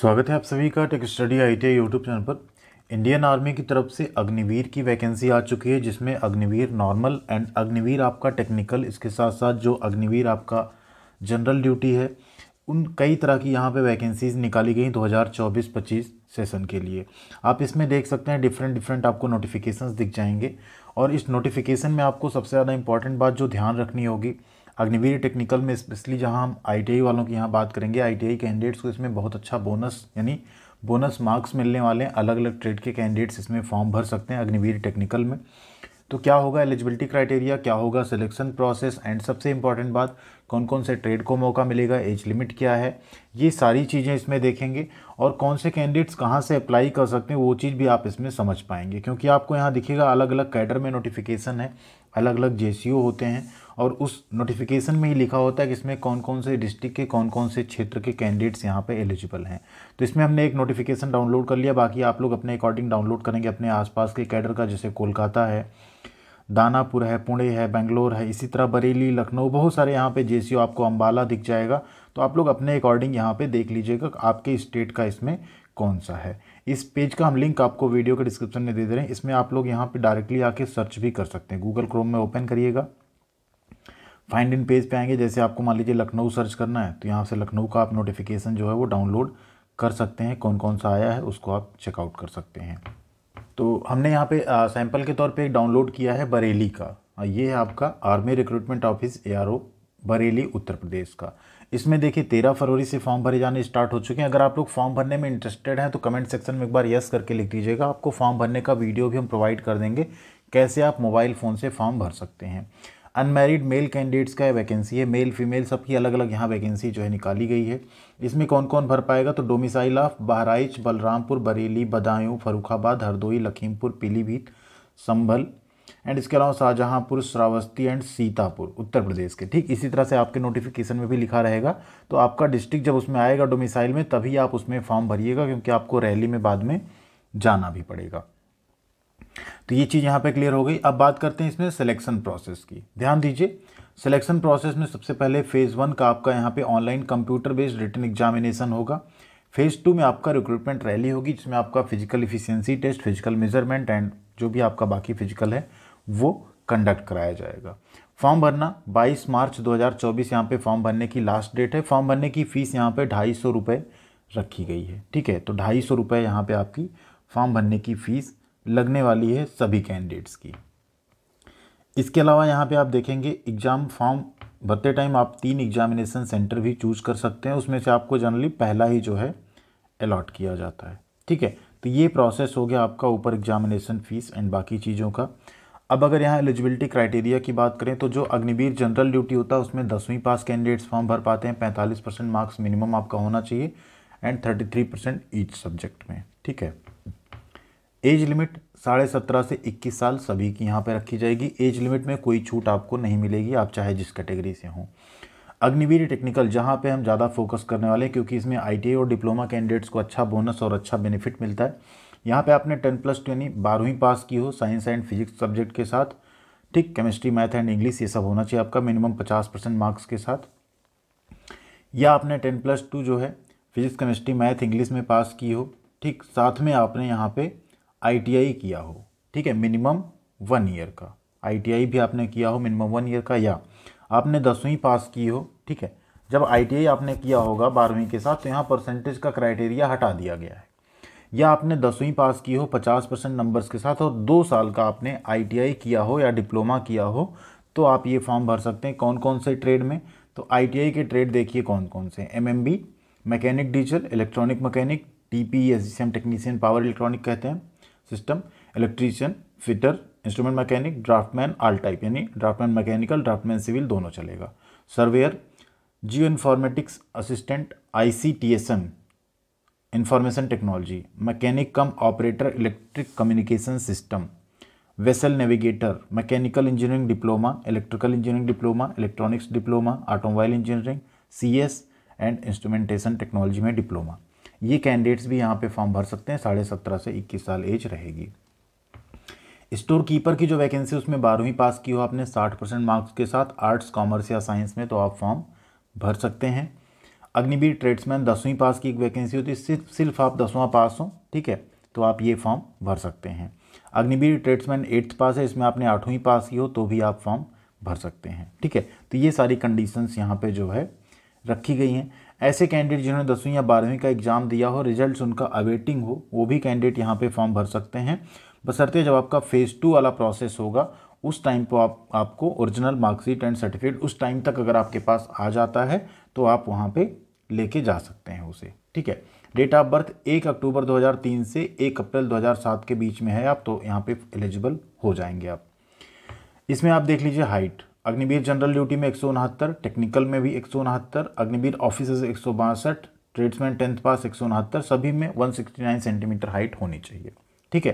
स्वागत है आप सभी का tech study I T YouTube channel पर इंडियन आर्मी की तरफ से अग्निवीर की वैकेंसी आ चुकी है जिसमें अग्निवीर नॉर्मल एंड अग्निवीर आपका टेक्निकल इसके साथ साथ जो अग्निवीर आपका जनरल ड्यूटी है उन कई तरह की यहाँ पे वैकेंसीज़ निकाली गई 2024-25 सेशन के लिए आप इसमें देख सकते हैं डिफरेंट डिफरेंट आपको नोटिफिकेशंस दिख जाएंगे और इस नोटिफिकेशन में आपको सबसे ज़्यादा इंपॉर्टेंट बात जो ध्यान रखनी होगी अग्निवीर टेक्निकल में स्पेशली जहाँ हम आई वालों की यहाँ बात करेंगे आई कैंडिडेट्स को इसमें बहुत अच्छा बोनस यानी बोनस मार्क्स मिलने वाले हैं अलग अलग ट्रेड के कैंडिडेट्स इसमें फॉर्म भर सकते हैं अग्निवीर टेक्निकल में तो क्या होगा एलिजिबिलिटी क्राइटेरिया क्या होगा सिलेक्शन प्रोसेस एंड सबसे इंपॉर्टेंट बात कौन कौन से ट्रेड को मौका मिलेगा एज लिमिट क्या है ये सारी चीज़ें इसमें देखेंगे और कौन से कैंडिडेट्स कहाँ से अप्लाई कर सकते हैं वो चीज़ भी आप इसमें समझ पाएंगे क्योंकि आपको यहाँ दिखेगा अलग अलग कैडर में नोटिफिकेशन है अलग अलग जे होते हैं और उस नोटिफिकेशन में ही लिखा होता है कि इसमें कौन कौन से डिस्ट्रिक्ट के कौन कौन से क्षेत्र के कैंडिडेट्स यहाँ पे एलिजिबल हैं तो इसमें हमने एक नोटिफिकेशन डाउनलोड कर लिया बाकी आप लोग अपने अकॉर्डिंग डाउनलोड करेंगे अपने आसपास के कैडर का जैसे कोलकाता है दानापुर है पुणे है बेंगलोर है इसी तरह बरेली लखनऊ बहुत सारे यहाँ पे जे आपको अम्बाला दिख जाएगा तो आप लोग अपने अकॉर्डिंग यहाँ पे देख लीजिएगा आपके स्टेट का इसमें कौन सा है इस पेज का हम लिंक आपको वीडियो के डिस्क्रिप्शन में दे दे रहे हैं इसमें आप लोग यहाँ पे डायरेक्टली आके सर्च भी कर सकते हैं गूगल क्रोम में ओपन करिएगा फाइंड इन पेज पे आएंगे जैसे आपको मान लीजिए लखनऊ सर्च करना है तो यहाँ से लखनऊ का आप नोटिफिकेशन जो है वो डाउनलोड कर सकते हैं कौन कौन सा आया है उसको आप चेकआउट कर सकते हैं तो हमने यहाँ पे सैंपल के तौर पे एक डाउनलोड किया है बरेली का ये है आपका army recruitment office a Bareilly Uttar Pradesh का इसमें देखिए तेरह फरवरी से फॉर्म भरे जाने स्टार्ट हो चुके हैं अगर आप लोग फॉर्म भरने में इंटरेस्टेड हैं तो कमेंट सेक्शन में एक बार यस करके लिख दीजिएगा आपको फॉर्म भरने का वीडियो भी हम प्रोवाइड कर देंगे कैसे आप मोबाइल फ़ोन से फॉर्म भर सकते हैं अनमेरिड मेल कैंडिडेट्स का वैकेंसी है मेल फीमेल सबकी अलग अलग यहाँ वैकेंसी जो है निकाली गई है इसमें कौन कौन भर पाएगा तो domicile of Bahraich Balrampur Bareilly Badaun Farrukhabad Hardoi Lakhimpur Pilibhit Sambhal and इसके अलावा शाहजहाँपुर श्रावस्ती एंड सीतापुर उत्तर प्रदेश के ठीक इसी तरह से आपके नोटिफिकेशन में भी लिखा रहेगा तो आपका डिस्ट्रिक्ट जब उसमें आएगा डोमिसाइल में तभी आप उसमें फॉर्म भरिएगा क्योंकि आपको रैली में बाद में जाना भी पड़ेगा तो ये चीज़ यहाँ पे क्लियर हो गई अब बात करते हैं इसमें सिलेक्शन प्रोसेस की ध्यान दीजिए सिलेक्शन प्रोसेस में सबसे पहले फ़ेज़ वन का आपका यहाँ पे online computer based written examination होगा फेज़ टू में आपका रिक्रूटमेंट रैली होगी जिसमें आपका physical efficiency test physical measurement and जो भी आपका बाकी फिजिकल है वो कंडक्ट कराया जाएगा फॉर्म भरना 22 मार्च 2024 यहाँ पे फॉर्म भरने की लास्ट डेट है फॉर्म भरने की फ़ीस यहाँ पर ढाई सौ रुपये रखी गई है ठीक है तो ढाई सौ रुपये यहाँ पर आपकी फॉर्म भरने की फ़ीस लगने वाली है सभी कैंडिडेट्स की इसके अलावा यहाँ पे आप देखेंगे एग्ज़ाम फॉर्म भरते टाइम आप तीन एग्जामिनेशन सेंटर भी चूज़ कर सकते हैं उसमें से आपको जनरली पहला ही जो है अलॉट किया जाता है ठीक है तो ये प्रोसेस हो गया आपका ऊपर एग्जामिनेशन फ़ीस एंड बाकी चीज़ों का अब अगर यहाँ एलिजिबिलिटी क्राइटेरिया की बात करें तो जो अग्निवीर जनरल ड्यूटी होता है उसमें दसवीं पास कैंडिडेट्स फॉर्म भर पाते हैं पैंतालीस परसेंट मार्क्स मिनिमम आपका होना चाहिए and thirty three percent each subject में ठीक है एज लिमिट साढ़े सत्रह से इक्कीस साल सभी की यहाँ पर रखी जाएगी एज लिमिट में कोई छूट आपको नहीं मिलेगी आप चाहे जिस कैटेगरी से हों अग्निवीर टेक्निकल जहाँ पे हम ज़्यादा फोकस करने वाले हैं क्योंकि इसमें आई और डिप्लोमा कैंडिडेट्स को अच्छा बोनस और अच्छा बेनिफिट मिलता है यहाँ पे आपने टेन प्लस टू यानी बारहवीं पास की हो साइंस एंड फिजिक्स सब्जेक्ट के साथ ठीक केमिस्ट्री मैथ एंड इंग्लिश ये सब होना चाहिए आपका मिनिमम पचास परसेंट मार्क्स के साथ या आपने टेन प्लस टू जो है फिजिक्स केमिस्ट्री मैथ इंग्लिश में पास की हो ठीक साथ में आपने यहाँ पर आईटीआई किया हो ठीक है मिनिमम वन ईयर का आईटीआई भी आपने किया हो मिनिमम वन ईयर का या आपने दसवीं पास की हो ठीक है जब आईटीआई आपने किया होगा बारहवीं के साथ तो यहाँ परसेंटेज का क्राइटेरिया हटा दिया गया है या आपने दसवीं पास की हो पचास परसेंट नंबर्स के साथ और दो साल का आपने आईटीआई किया हो या डिप्लोमा किया हो तो आप ये फॉर्म भर सकते हैं कौन कौन से ट्रेड में तो आईटीआई के ट्रेड देखिए कौन कौन से M M B mechanic diesel electronic mechanic T P S जिसे हम टेक्नीसियन पावर इलेक्ट्रॉनिक कहते हैं system electrician fitter instrument mechanic draughtsman all type यानी ड्राफ्टमैन मैकेनिकल ड्राफ्टमैन सिविल दोनों चलेगा surveyor geo informatics assistant I C T S M information technology mechanic cum operator electric communication system vessel navigator mechanical engineering diploma electrical engineering diploma electronics diploma automobile engineering C S and instrumentation technology में diploma ये candidates भी यहाँ पे form भर सकते हैं साढ़े सत्रह से इक्कीस साल एज रहेगी स्टोर कीपर की जो वैकेंसी उसमें बारहवीं पास की हो आपने साठ परसेंट मार्क्स के साथ आर्ट्स कॉमर्स या साइंस में तो आप फॉर्म भर सकते हैं अग्निवीर ट्रेड्समैन दसवीं पास की एक वैकेंसी होती है सिर्फ सिर्फ आप दसवां पास हो ठीक है तो आप ये फॉर्म भर सकते हैं अग्निवीर ट्रेड्समैन एट्थ पास है इसमें आपने आठवीं पास की हो तो भी आप फॉर्म भर सकते हैं ठीक है तो ये सारी कंडीशंस यहाँ पे जो है रखी गई हैं ऐसे कैंडिडेट जिन्होंने दसवीं या बारहवीं का एग्ज़ाम दिया हो रिजल्ट उनका अवेटिंग हो वो भी कैंडिडेट यहाँ पे फॉर्म भर सकते हैं बसरते जब आपका फ़ेज़ टू वाला प्रोसेस होगा उस टाइम पर आप आपको ओरिजिनल मार्कशीट एंड सर्टिफिकेट उस टाइम तक अगर आपके पास आ जाता है तो आप वहाँ पर लेके जा सकते हैं उसे ठीक है डेट ऑफ बर्थ एक अक्टूबर 2003 से एक अप्रैल 2007 के बीच में है आप तो यहाँ पे एलिजिबल हो जाएंगे आप इसमें आप देख लीजिए हाइट अग्निवीर जनरल ड्यूटी में एक टेक्निकल में भी एक अग्निवीर ऑफिस एक ट्रेड्समैन टेंथ पास एक सभी में 169 सेंटीमीटर हाइट होनी चाहिए ठीक है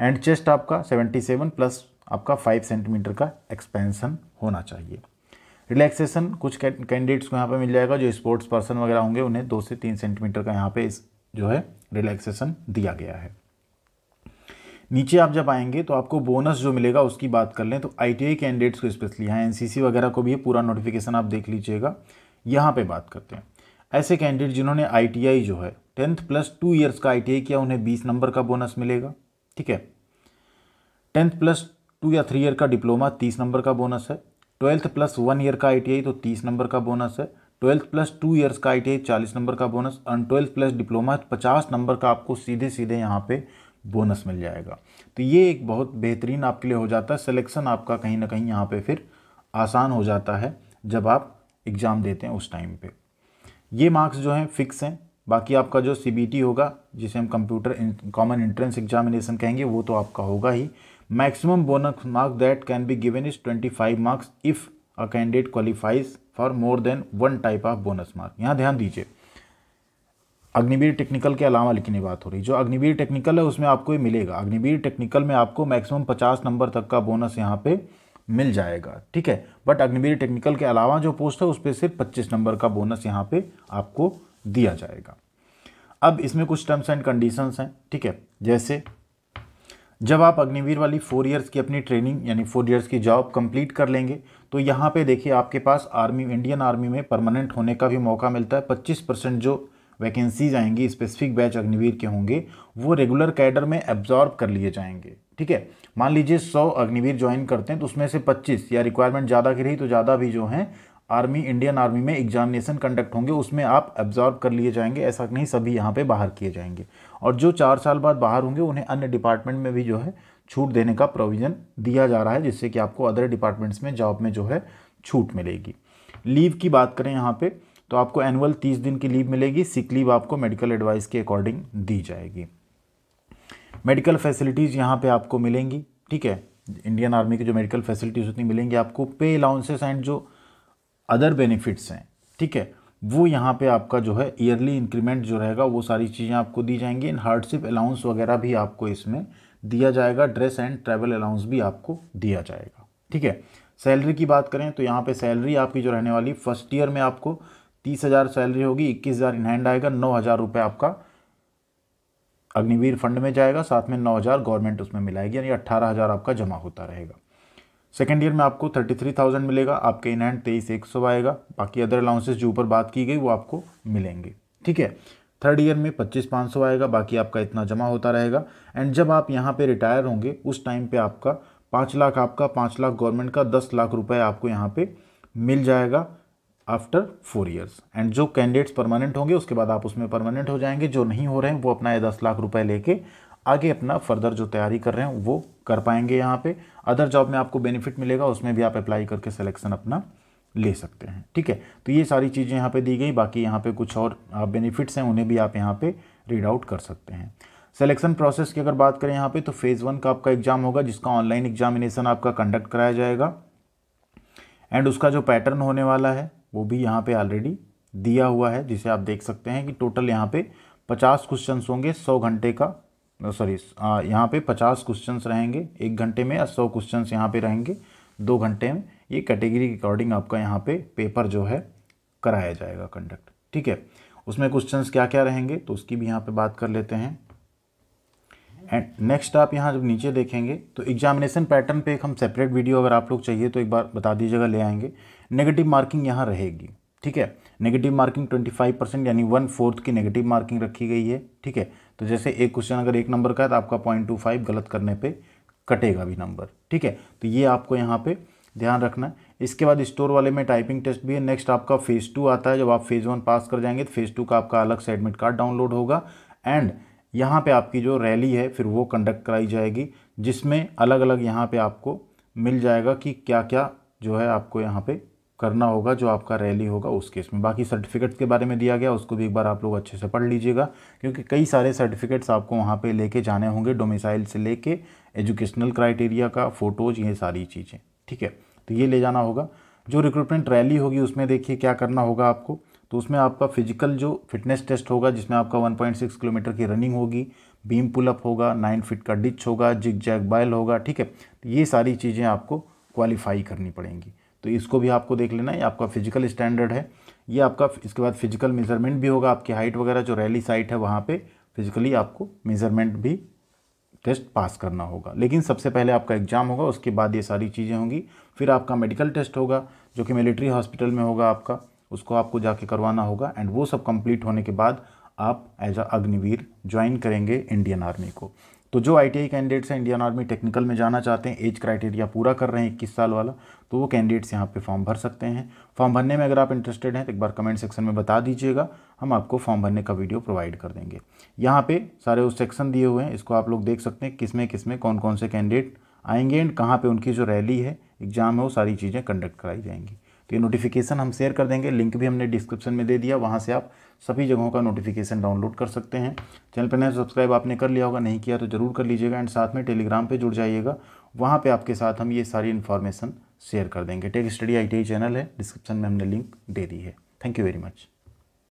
एंड चेस्ट आपका 77 प्लस आपका 5 सेंटीमीटर का एक्सपेंसन होना चाहिए रिलैक्सेशन कुछ कैंडिडेट्स को यहाँ पर मिल जाएगा जो स्पोर्ट्स पर्सन वगैरह होंगे उन्हें दो से तीन सेंटीमीटर का यहाँ पे इस जो है रिलैक्सेशन दिया गया है नीचे आप जब आएंगे तो आपको बोनस जो मिलेगा उसकी बात कर लें तो आई कैंडिडेट्स को स्पेशली यहाँ एन वगैरह को भी ये पूरा नोटिफिकेशन आप देख लीजिएगा यहाँ पर बात करते हैं ऐसे कैंडिडेट जिन्होंने आई जो है टेंथ प्लस टू ईयर्स का आई किया उन्हें बीस नंबर का बोनस मिलेगा ठीक है टेंथ प्लस टू या थ्री ईयर का डिप्लोमा तीस नंबर का बोनस है ट्वेल्थ प्लस वन ईयर का आई तो तीस नंबर का बोनस है ट्वेल्थ प्लस टू ईयर्स का आई टी चालीस नंबर का bonus and twelfth plus diploma पचास नंबर का आपको सीधे सीधे यहाँ पे बोनस मिल जाएगा तो ये एक बहुत बेहतरीन आपके लिए हो जाता है सिलेक्शन आपका कहीं ना कहीं यहाँ पे फिर आसान हो जाता है जब आप एग्ज़ाम देते हैं उस टाइम पे ये मार्क्स जो हैं फिक्स हैं बाकी आपका जो सी होगा जिसे हम कंप्यूटर कॉमन एंट्रेंस एग्जामिनेशन कहेंगे वो तो आपका होगा ही maximum bonus marks that can be given is five marks if a candidate qualifies for more than one type of bonus mark यहाँ ध्यान दीजिए अग्निवीर टेक्निकल के अलावा लिखने की बात हो रही जो अग्निवीर टेक्निकल है उसमें आपको ये मिलेगा अग्निवीर टेक्निकल में आपको मैक्सिमम पचास नंबर तक का बोनस यहाँ पे मिल जाएगा ठीक है बट अग्निवीर टेक्निकल के अलावा जो पोस्ट है उस पर सिर्फ पच्चीस नंबर का बोनस यहाँ पे आपको दिया जाएगा अब इसमें कुछ टर्म्स एंड कंडीशंस हैं ठीक है जैसे जब आप अग्निवीर वाली फोर इयर्स की अपनी ट्रेनिंग यानी फोर इयर्स की जॉब कंप्लीट कर लेंगे तो यहाँ पे देखिए आपके पास आर्मी इंडियन आर्मी में परमानेंट होने का भी मौका मिलता है 25 परसेंट जो वैकेंसीज आएंगी स्पेसिफिक बैच अग्निवीर के होंगे वो रेगुलर कैडर में एब्जॉर्ब कर लिए जाएंगे ठीक है मान लीजिए सौ अग्निवीर ज्वाइन करते हैं तो उसमें से पच्चीस या रिक्वायरमेंट ज़्यादा की रही तो ज़्यादा भी जो हैं आर्मी इंडियन आर्मी में एग्जामिनेशन कंडक्ट होंगे उसमें आप एब्जॉर्ब कर लिए जाएंगे ऐसा नहीं सभी यहाँ पर बाहर किए जाएंगे और जो चार साल बाद बाहर होंगे उन्हें अन्य डिपार्टमेंट में भी जो है छूट देने का प्रोविज़न दिया जा रहा है जिससे कि आपको अदर डिपार्टमेंट्स में जॉब में जो है छूट मिलेगी लीव की बात करें यहाँ पर तो आपको एनुअल तीस दिन की लीव मिलेगी सिक लीव आपको मेडिकल एडवाइस के अकॉर्डिंग दी जाएगी मेडिकल फैसिलिटीज़ यहाँ पे आपको मिलेंगी ठीक है इंडियन आर्मी की जो मेडिकल फैसिलिटीज़ होती मिलेंगी आपको पे अलाउंसेस एंड जो अदर बेनिफिट्स हैं ठीक है वो यहाँ पे आपका जो है ईयरली इंक्रीमेंट जो रहेगा वो सारी चीज़ें आपको दी जाएंगी एंड हार्डशिप अलाउंस वगैरह भी आपको इसमें दिया जाएगा ड्रेस एंड ट्रैवल अलाउंस भी आपको दिया जाएगा ठीक है सैलरी की बात करें तो यहाँ पे सैलरी आपकी जो रहने वाली फर्स्ट ईयर में आपको तीस हज़ार सैलरी होगी इक्कीस हज़ार इन हैंड आएगा नौ हज़ार रुपये आपका अग्निवीर फंड में जाएगा साथ में नौ हज़ार गवर्नमेंट उसमें मिलाएगी यानी अट्ठारह हज़ार आपका जमा होता रहेगा सेकेंड ईयर में आपको थर्टी थ्री थाउजेंड मिलेगा आपके इन हैंड तेईस एक सौ आएगा बाकी अदर अलाउंसेज जो ऊपर बात की गई वो आपको मिलेंगे ठीक है थर्ड ईयर में पच्चीस पाँच सौ आएगा बाकी आपका इतना जमा होता रहेगा एंड जब आप यहाँ पे रिटायर होंगे उस टाइम पे आपका पाँच लाख आपका पाँच लाख गवर्नमेंट का दस लाख रुपए आपको यहाँ पे मिल जाएगा आफ्टर फोर ईयर्स एंड जो कैंडिडेट्स परमानेंट होंगे उसके बाद आप उसमें परमानेंट हो जाएंगे जो नहीं हो रहे हैं वो अपना दस लाख रुपए लेके आगे अपना फर्दर जो तैयारी कर रहे हैं वो कर पाएंगे यहाँ पे अदर जॉब में आपको बेनिफिट मिलेगा उसमें भी आप अप्लाई करके सिलेक्शन अपना ले सकते हैं ठीक है तो ये सारी चीज़ें यहाँ पे दी गई बाकी यहाँ पे कुछ और बेनिफिट्स हैं उन्हें भी आप यहाँ पे रीड आउट कर सकते हैं सिलेक्शन प्रोसेस की अगर बात करें यहाँ पे तो फेज़ वन का आपका एग्ज़ाम होगा जिसका ऑनलाइन एग्जामिनेशन आपका कंडक्ट कराया जाएगा एंड उसका जो पैटर्न होने वाला है वो भी यहाँ पे ऑलरेडी दिया हुआ है जिसे आप देख सकते हैं कि टोटल यहाँ पे पचास क्वेश्चन होंगे सौ घंटे का सॉरी यहाँ पे पचास क्वेश्चन रहेंगे एक घंटे में या सौ क्वेश्चन यहाँ पे रहेंगे दो घंटे में ये कैटेगरी के अकॉर्डिंग आपका यहाँ पे पेपर जो है कराया जाएगा कंडक्ट ठीक है उसमें क्वेश्चन क्या क्या रहेंगे तो उसकी भी यहाँ पे बात कर लेते हैं एंड नेक्स्ट आप यहाँ जब नीचे देखेंगे तो एग्जामिनेशन पैटर्न पे एक हम सेपरेट वीडियो अगर आप लोग चाहिए तो एक बार बता दीजिएगा ले आएंगे नेगेटिव मार्किंग यहाँ रहेगी ठीक है नेगेटिव मार्किंग 25 परसेंट यानी वन फोर्थ की नेगेटिव मार्किंग रखी गई है ठीक है तो जैसे एक क्वेश्चन अगर एक नंबर का है तो आपका पॉइंट टू फाइव गलत करने पे कटेगा भी नंबर ठीक है तो ये आपको यहाँ पे ध्यान रखना है इसके बाद स्टोर वाले में टाइपिंग टेस्ट भी है नेक्स्ट आपका फेज़ टू आता है जब आप फेज़ वन पास कर जाएंगे तो फेज़ टू का आपका अलग से एडमिट कार्ड डाउनलोड होगा एंड यहाँ पर आपकी जो रैली है फिर वो कंडक्ट कराई जाएगी जिसमें अलग अलग यहाँ पर आपको मिल जाएगा कि क्या क्या जो है आपको यहाँ पर करना होगा जो आपका रैली होगा उस केस में बाकी सर्टिफिकेट्स के बारे में दिया गया उसको भी एक बार आप लोग अच्छे से पढ़ लीजिएगा क्योंकि कई सारे सर्टिफिकेट्स आपको वहाँ पे लेके जाने होंगे डोमिसाइल से लेके एजुकेशनल क्राइटेरिया का फ़ोटोज़ ये सारी चीज़ें ठीक है तो ये ले जाना होगा जो रिक्रूटमेंट रैली होगी उसमें देखिए क्या करना होगा आपको तो उसमें आपका फिजिकल जो फिटनेस टेस्ट होगा जिसमें आपका वन किलोमीटर की रनिंग होगी बीम पुलअप होगा नाइन फिट का डिच होगा जिग जैक बैल होगा ठीक है ये सारी चीज़ें आपको क्वालिफाई करनी पड़ेंगी तो इसको भी आपको देख लेना है आपका फिजिकल स्टैंडर्ड है ये आपका इसके बाद फिजिकल मेजरमेंट भी होगा आपकी हाइट वगैरह जो रैली साइट है वहाँ पे फिजिकली आपको मेजरमेंट भी टेस्ट पास करना होगा लेकिन सबसे पहले आपका एग्ज़ाम होगा उसके बाद ये सारी चीज़ें होंगी फिर आपका मेडिकल टेस्ट होगा जो कि मिलिट्री हॉस्पिटल में होगा आपका उसको आपको जाके करवाना होगा एंड वो सब कंप्लीट होने के बाद आप एज अ अग्निवीर ज्वाइन करेंगे इंडियन आर्मी को तो जो आई कैंडिडेट्स हैं इंडियन आर्मी टेक्निकल में जाना चाहते हैं एज क्राइटेरिया पूरा कर रहे हैं इक्कीस साल वाला तो वो कैंडिडेट्स यहाँ पे फॉर्म भर सकते हैं फॉर्म भरने में अगर आप इंटरेस्टेड हैं तो एक बार कमेंट सेक्शन में बता दीजिएगा हम आपको फॉर्म भरने का वीडियो प्रोवाइड कर देंगे यहाँ पर सारे उस सेक्शन दिए हुए हैं इसको आप लोग देख सकते हैं किस में किस में कौन कौन से कैंडिडेट आएंगे एंड कहाँ पर उनकी जो रैली है एग्ज़ाम है वो सारी चीज़ें कंडक्ट कराई जाएंगी तो ये नोटिफिकेशन हम शेयर कर देंगे लिंक भी हमने डिस्क्रिप्शन में दे दिया वहाँ से आप सभी जगहों का नोटिफिकेशन डाउनलोड कर सकते हैं चैनल पर नया सब्सक्राइब आपने कर लिया होगा नहीं किया तो ज़रूर कर लीजिएगा एंड साथ में टेलीग्राम पर जुड़ जाइएगा वहाँ पर आपके साथ हम ये सारी इन्फॉर्मेशन शेयर कर देंगे टेक स्टडी आई चैनल है डिस्क्रिप्शन में हमने लिंक दे दी है थैंक यू वेरी मच